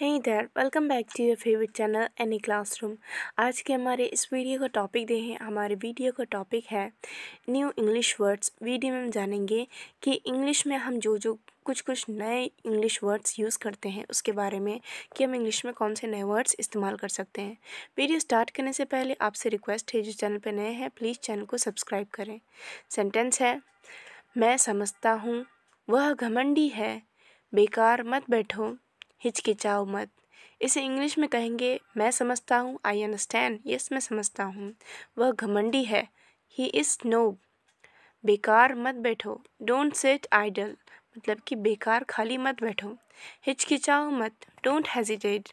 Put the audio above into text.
है इधर welcome back to your favourite channel any classroom आज के हमारे इस वीडियो का टॉपिक हैं हमारे वीडियो का टॉपिक है न्यू इंग्लिश वर्ड्स वीडियो में हम जानेंगे कि इंग्लिश में हम जो जो कुछ कुछ नए इंग्लिश वर्ड्स यूज़ करते हैं उसके बारे में कि हम इंग्लिश में कौन से नए वर्ड्स इस्तेमाल कर सकते हैं वीडियो स्टार्ट करने से पहले आपसे रिक्वेस्ट है जो चैनल पर नए हैं प्लीज़ चैनल को सब्सक्राइब करें सेंटेंस है मैं समझता हूँ वह घमंडी है बेकार मत बैठो हिचकिचाओ मत इसे इंग्लिश में कहेंगे मैं समझता हूँ आई अंडरस्टैंड यस मैं समझता हूँ वह घमंडी है ही इज़ नो बेकार मत बैठो डोंट सेट आइडल मतलब कि बेकार खाली मत बैठो हिचकिचाओ मत डोंट हेजिटेट